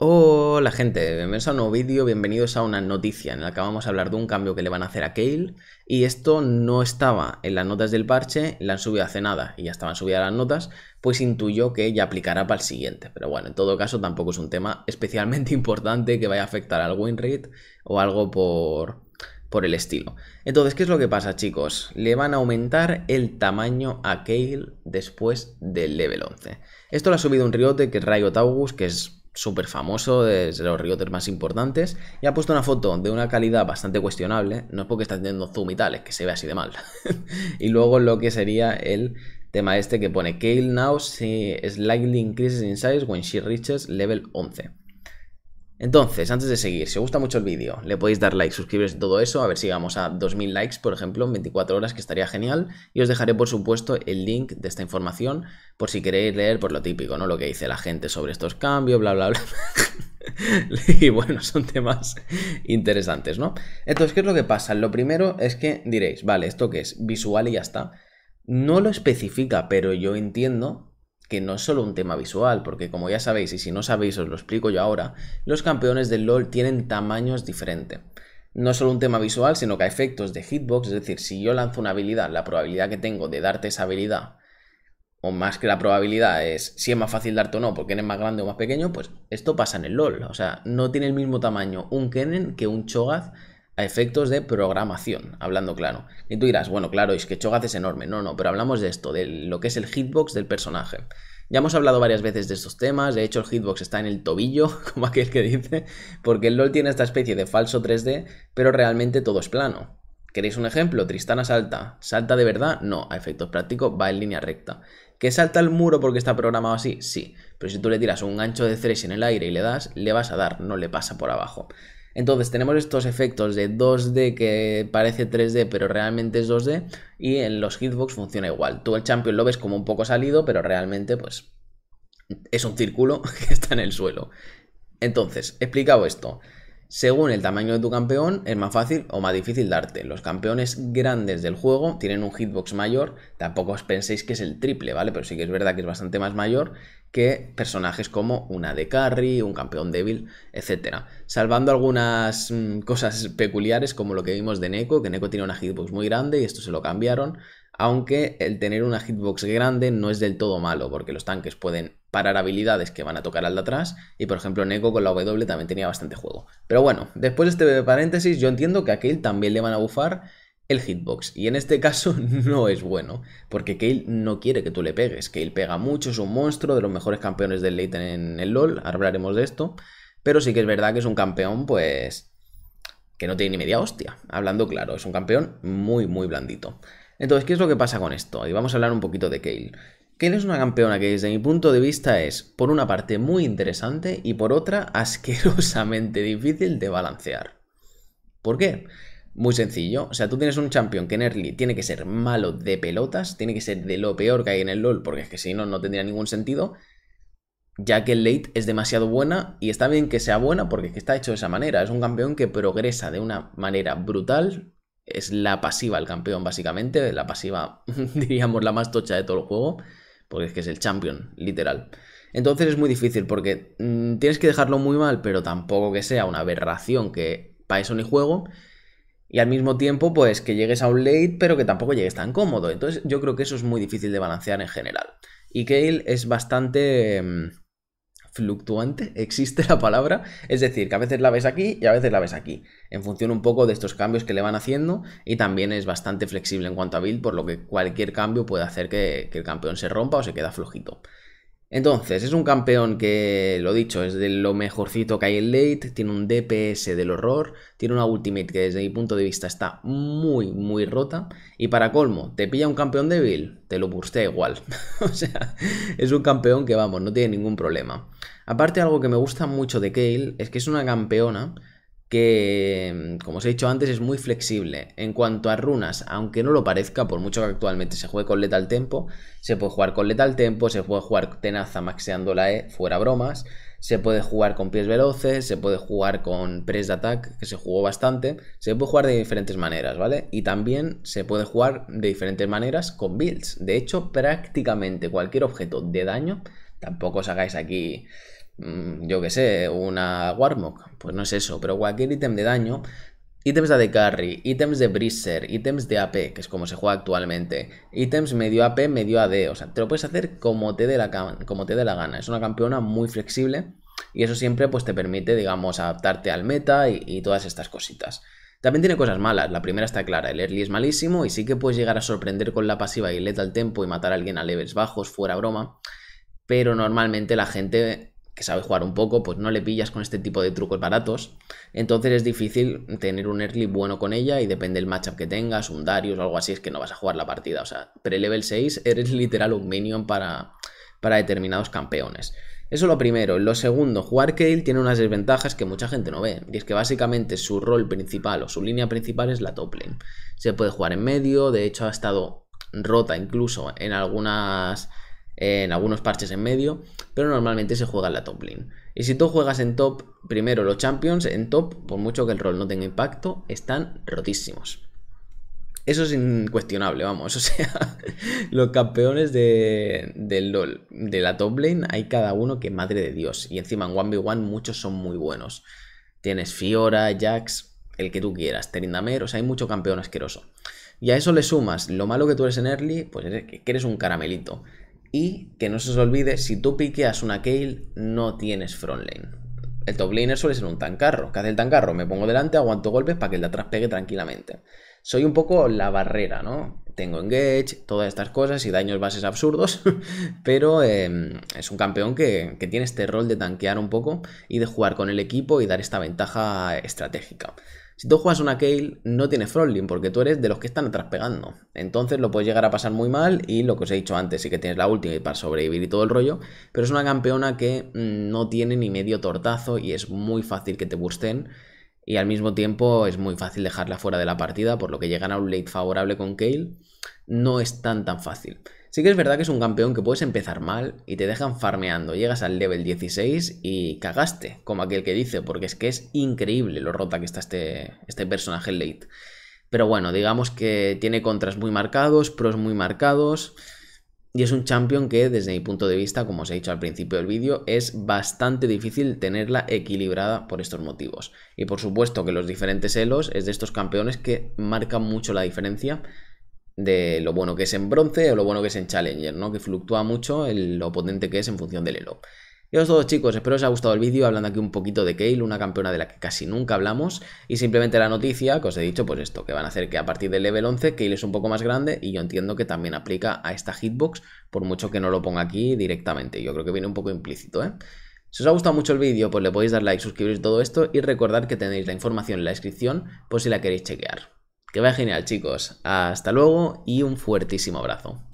Hola gente, bienvenidos a un nuevo vídeo, bienvenidos a una noticia en la que vamos a hablar de un cambio que le van a hacer a Kale y esto no estaba en las notas del parche, la han subido hace nada y ya estaban subidas las notas, pues intuyó que ya aplicará para el siguiente, pero bueno, en todo caso tampoco es un tema especialmente importante que vaya a afectar al win rate o algo por, por el estilo. Entonces, ¿qué es lo que pasa chicos? Le van a aumentar el tamaño a Kale después del level 11. Esto lo ha subido un Riote que es Riot August, que es súper famoso, de los rioters más importantes, y ha puesto una foto de una calidad bastante cuestionable, no es porque está teniendo zoom y tal, es que se ve así de mal. y luego lo que sería el tema este que pone Kale now slightly increases in size when she reaches level 11. Entonces, antes de seguir, si os gusta mucho el vídeo, le podéis dar like, suscribiros y todo eso, a ver si vamos a 2000 likes, por ejemplo, en 24 horas, que estaría genial. Y os dejaré, por supuesto, el link de esta información, por si queréis leer, por lo típico, ¿no? Lo que dice la gente sobre estos cambios, bla, bla, bla. y bueno, son temas interesantes, ¿no? Entonces, ¿qué es lo que pasa? Lo primero es que diréis, vale, ¿esto qué es? Visual y ya está. No lo especifica, pero yo entiendo que no es solo un tema visual, porque como ya sabéis, y si no sabéis os lo explico yo ahora, los campeones del LoL tienen tamaños diferentes. No es solo un tema visual, sino que a efectos de hitbox, es decir, si yo lanzo una habilidad, la probabilidad que tengo de darte esa habilidad, o más que la probabilidad es si es más fácil darte o no, porque eres más grande o más pequeño, pues esto pasa en el LoL. O sea, no tiene el mismo tamaño un Kennen que un Cho'Gath a efectos de programación, hablando claro. Y tú dirás, bueno, claro, es que Cho'Gath es enorme. No, no, pero hablamos de esto, de lo que es el hitbox del personaje. Ya hemos hablado varias veces de estos temas, de hecho el hitbox está en el tobillo, como aquel que dice, porque el LOL tiene esta especie de falso 3D, pero realmente todo es plano. ¿Queréis un ejemplo? Tristana salta. ¿Salta de verdad? No, a efectos prácticos va en línea recta. ¿Que salta al muro porque está programado así? Sí, pero si tú le tiras un gancho de 3 en el aire y le das, le vas a dar, no le pasa por abajo. Entonces tenemos estos efectos de 2D que parece 3D pero realmente es 2D y en los hitbox funciona igual. Tú el champion lo ves como un poco salido pero realmente pues es un círculo que está en el suelo. Entonces, explicado esto, según el tamaño de tu campeón, es más fácil o más difícil darte. Los campeones grandes del juego tienen un hitbox mayor, tampoco os penséis que es el triple, ¿vale? Pero sí que es verdad que es bastante más mayor que personajes como una de carry, un campeón débil, etc. Salvando algunas mm, cosas peculiares como lo que vimos de Neko, que Neko tiene una hitbox muy grande y esto se lo cambiaron, aunque el tener una hitbox grande no es del todo malo, porque los tanques pueden parar habilidades que van a tocar al de atrás. Y por ejemplo, Neko con la W también tenía bastante juego. Pero bueno, después de este paréntesis, yo entiendo que a Kale también le van a bufar el hitbox. Y en este caso no es bueno, porque Kale no quiere que tú le pegues. Kale pega mucho, es un monstruo de los mejores campeones del late en el LoL. hablaremos de esto. Pero sí que es verdad que es un campeón, pues. que no tiene ni media hostia. Hablando claro, es un campeón muy, muy blandito. Entonces, ¿qué es lo que pasa con esto? Y vamos a hablar un poquito de Kale. Quién es una campeona que desde mi punto de vista es, por una parte, muy interesante y por otra, asquerosamente difícil de balancear. ¿Por qué? Muy sencillo, o sea, tú tienes un champion que en early tiene que ser malo de pelotas, tiene que ser de lo peor que hay en el LoL, porque es que si no, no tendría ningún sentido, ya que el late es demasiado buena y está bien que sea buena porque es que está hecho de esa manera, es un campeón que progresa de una manera brutal, es la pasiva el campeón básicamente, la pasiva diríamos la más tocha de todo el juego, porque es que es el champion, literal. Entonces es muy difícil porque mm, tienes que dejarlo muy mal, pero tampoco que sea una aberración que para eso ni juego. Y al mismo tiempo, pues que llegues a un late, pero que tampoco llegues tan cómodo. Entonces yo creo que eso es muy difícil de balancear en general. Y Kale es bastante... Mm, fluctuante, existe la palabra, es decir, que a veces la ves aquí y a veces la ves aquí, en función un poco de estos cambios que le van haciendo y también es bastante flexible en cuanto a build, por lo que cualquier cambio puede hacer que, que el campeón se rompa o se queda flojito. Entonces, es un campeón que, lo dicho, es de lo mejorcito que hay en late, tiene un DPS del horror, tiene una ultimate que desde mi punto de vista está muy, muy rota, y para colmo, te pilla un campeón débil, te lo bustea igual. o sea, es un campeón que, vamos, no tiene ningún problema. Aparte, algo que me gusta mucho de Kale es que es una campeona que, mm, como os he dicho antes, es muy flexible. En cuanto a runas, aunque no lo parezca, por mucho que actualmente se juegue con letal Tempo, se puede jugar con letal Tempo, se puede jugar Tenaza maxeando la E, fuera bromas, se puede jugar con Pies Veloces, se puede jugar con Press de Attack, que se jugó bastante, se puede jugar de diferentes maneras, ¿vale? Y también se puede jugar de diferentes maneras con builds. De hecho, prácticamente cualquier objeto de daño, tampoco os hagáis aquí Mm, yo que sé, una Warmog. Pues no es eso, pero cualquier ítem de daño, ítems de carry, ítems de Breezer, ítems de AP, que es como se juega actualmente, ítems medio AP, medio AD, o sea, te lo puedes hacer como te dé la, como te dé la gana. Es una campeona muy flexible y eso siempre pues te permite, digamos, adaptarte al meta y, todas estas cositas. También tiene cosas malas, la primera está clara, el early es malísimo y sí que puedes llegar a sorprender con la pasiva y al tempo y matar a alguien a levels bajos, fuera broma, pero normalmente la gente que sabe jugar un poco, pues no le pillas con este tipo de trucos baratos. Entonces es difícil tener un early bueno con ella y depende del matchup que tengas, un Darius o algo así, es que no vas a jugar la partida. O sea, pre-level 6 eres literal un minion para, para determinados campeones. Eso lo primero. Lo segundo, jugar Kale tiene unas desventajas que mucha gente no ve. Y es que básicamente su rol principal o su línea principal es la top lane. Se puede jugar en medio, de hecho ha estado rota incluso en algunas en algunos parches en medio, pero normalmente se juega en la top lane. Y si tú juegas en top, primero los champions en top, por mucho que el rol no tenga impacto, están rotísimos. Eso es incuestionable, vamos. O sea, los campeones de, de, la top lane, hay cada uno que madre de Dios. Y encima en 1v1 muchos son muy buenos. Tienes Fiora, Jax, el que tú quieras, Terindamer, o sea, hay mucho campeón asqueroso. Y a eso le sumas lo malo que tú eres en early, pues eh, que eres un caramelito. Y que no se os olvide, si tú piqueas una Kale, no tienes front lane. El top laner suele ser un tancarro. ¿Qué hace el tancarro? Me pongo delante, aguanto golpes para que el de atrás pegue tranquilamente. Soy un poco la barrera, ¿no? Tengo engage, todas estas cosas y daños bases absurdos, pero em, es un campeón que, que tiene este rol de tanquear un poco y de jugar con el equipo y dar esta ventaja estratégica. Si tú juegas una Kale, no tienes frontline porque tú eres de los que están atrás pegando. Entonces lo puedes llegar a pasar muy mal, y lo que os he dicho antes, sí que tienes la última y para sobrevivir y todo el rollo, pero es una campeona que mm, no tiene ni medio tortazo y es muy fácil que te gusten Y al mismo tiempo es muy fácil dejarla fuera de la partida, por lo que llegan a un late favorable con Kale no es tan tan fácil. Sí que es verdad que es un campeón que puedes empezar mal y te dejan farmeando, llegas al level 16 y cagaste, como aquel que dice, porque es que es increíble lo rota que está este, este personaje late. Pero bueno, digamos que tiene contras muy marcados, pros muy marcados. Y es un champion que, desde mi punto de vista, como os he dicho al principio del vídeo, es bastante difícil tenerla equilibrada por estos motivos. Y por supuesto que los diferentes elos es de estos campeones que marcan mucho la diferencia de lo bueno que es en bronce o lo bueno que es en challenger, ¿no? Que fluctúa mucho el, lo potente que es en función del elo. Y eso es todo chicos, espero os haya gustado el vídeo hablando aquí un poquito de Kale, una campeona de la que casi nunca hablamos y simplemente la noticia que os he dicho pues esto, que van a hacer que a partir del level 11 Kale es un poco más grande y yo entiendo que también aplica a esta hitbox por mucho que no lo ponga aquí directamente, yo creo que viene un poco implícito ¿eh? Si os ha gustado mucho el vídeo pues le podéis dar like, suscribiros todo esto y recordad que tenéis la información en la descripción por si la queréis chequear. Que vaya genial, chicos. Hasta luego y un fuertísimo abrazo.